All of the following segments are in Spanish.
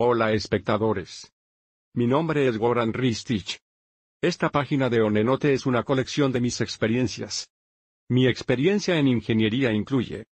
Hola espectadores. Mi nombre es Goran Ristich. Esta página de Onenote es una colección de mis experiencias. Mi experiencia en ingeniería incluye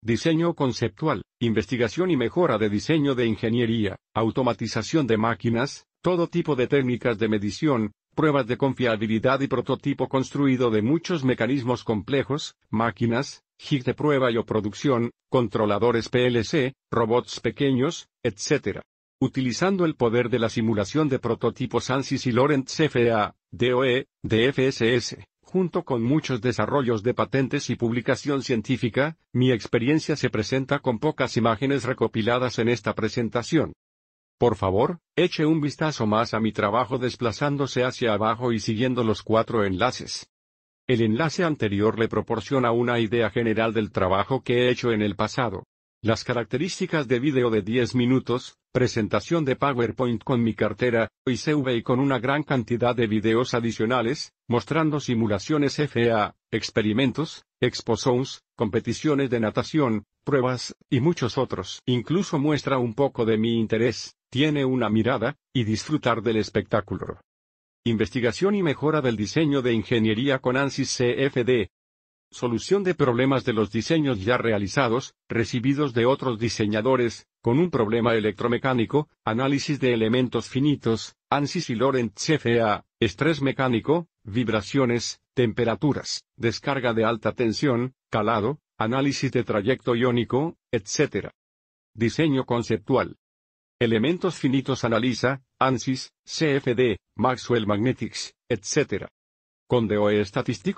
diseño conceptual, investigación y mejora de diseño de ingeniería, automatización de máquinas, todo tipo de técnicas de medición, pruebas de confiabilidad y prototipo construido de muchos mecanismos complejos, máquinas, jig de prueba y o producción, controladores PLC, robots pequeños, etc. Utilizando el poder de la simulación de prototipos ANSYS y Lorentz CFA, DOE, DFSS, junto con muchos desarrollos de patentes y publicación científica, mi experiencia se presenta con pocas imágenes recopiladas en esta presentación. Por favor, eche un vistazo más a mi trabajo desplazándose hacia abajo y siguiendo los cuatro enlaces. El enlace anterior le proporciona una idea general del trabajo que he hecho en el pasado. Las características de vídeo de 10 minutos, presentación de PowerPoint con mi cartera, y CV y con una gran cantidad de videos adicionales, mostrando simulaciones FA, experimentos, exposons, competiciones de natación, pruebas, y muchos otros. Incluso muestra un poco de mi interés, tiene una mirada, y disfrutar del espectáculo. Investigación y mejora del diseño de ingeniería con ANSYS CFD, Solución de problemas de los diseños ya realizados, recibidos de otros diseñadores, con un problema electromecánico, análisis de elementos finitos, ANSYS y Lorentz FEA, estrés mecánico, vibraciones, temperaturas, descarga de alta tensión, calado, análisis de trayecto iónico, etc. Diseño conceptual. Elementos finitos analiza, ANSYS, CFD, Maxwell Magnetics, etc con DOE Statistic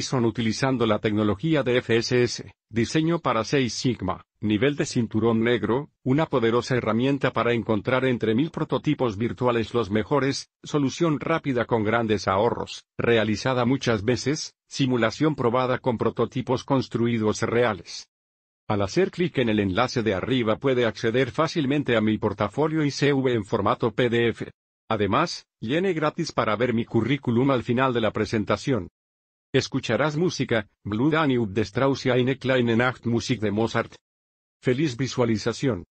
son utilizando la tecnología de FSS, diseño para 6 sigma, nivel de cinturón negro, una poderosa herramienta para encontrar entre mil prototipos virtuales los mejores, solución rápida con grandes ahorros, realizada muchas veces, simulación probada con prototipos construidos reales. Al hacer clic en el enlace de arriba puede acceder fácilmente a mi portafolio y en formato PDF, Además, llene gratis para ver mi currículum al final de la presentación. Escucharás música, Blue Danube de Strauss y Eine kleine Nachtmusik de Mozart. Feliz visualización.